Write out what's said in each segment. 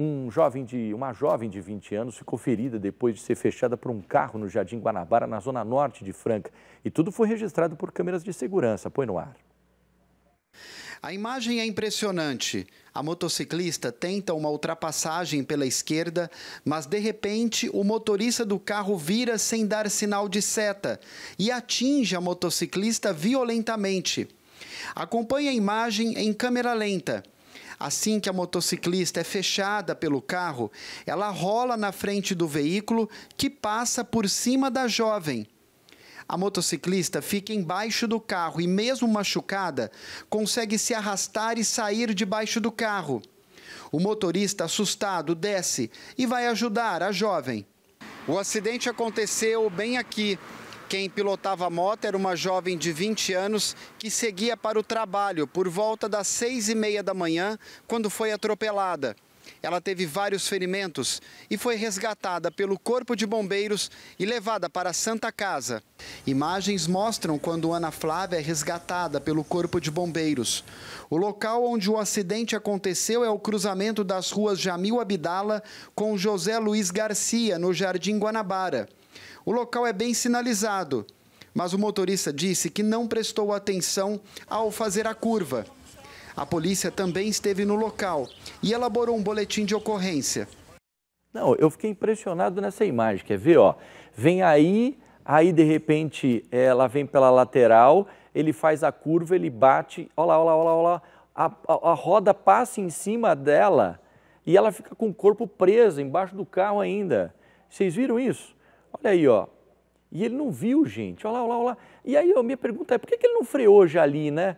Um jovem de, uma jovem de 20 anos ficou ferida depois de ser fechada por um carro no Jardim Guanabara, na zona norte de Franca. E tudo foi registrado por câmeras de segurança. Põe no ar. A imagem é impressionante. A motociclista tenta uma ultrapassagem pela esquerda, mas de repente o motorista do carro vira sem dar sinal de seta e atinge a motociclista violentamente. Acompanhe a imagem em câmera lenta assim que a motociclista é fechada pelo carro, ela rola na frente do veículo que passa por cima da jovem. A motociclista fica embaixo do carro e, mesmo machucada, consegue se arrastar e sair debaixo do carro. O motorista, assustado, desce e vai ajudar a jovem. O acidente aconteceu bem aqui, quem pilotava a moto era uma jovem de 20 anos que seguia para o trabalho por volta das seis e meia da manhã, quando foi atropelada. Ela teve vários ferimentos e foi resgatada pelo Corpo de Bombeiros e levada para a Santa Casa. Imagens mostram quando Ana Flávia é resgatada pelo Corpo de Bombeiros. O local onde o acidente aconteceu é o cruzamento das ruas Jamil Abdala com José Luiz Garcia, no Jardim Guanabara. O local é bem sinalizado, mas o motorista disse que não prestou atenção ao fazer a curva. A polícia também esteve no local e elaborou um boletim de ocorrência. Não, eu fiquei impressionado nessa imagem, quer ver, ó? Vem aí, aí de repente ela é, vem pela lateral, ele faz a curva, ele bate, olha lá, olha lá, olha lá, a, a, a roda passa em cima dela e ela fica com o corpo preso embaixo do carro ainda. Vocês viram isso? Olha aí, ó. E ele não viu, gente. Olha lá, olha lá, olha lá. E aí a minha pergunta é, por que, que ele não freou já ali, né?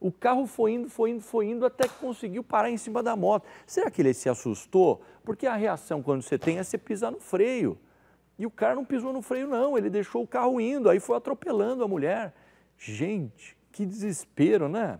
O carro foi indo, foi indo, foi indo, até que conseguiu parar em cima da moto. Será que ele se assustou? Porque a reação quando você tem é você pisar no freio. E o cara não pisou no freio, não. Ele deixou o carro indo, aí foi atropelando a mulher. Gente, que desespero, né?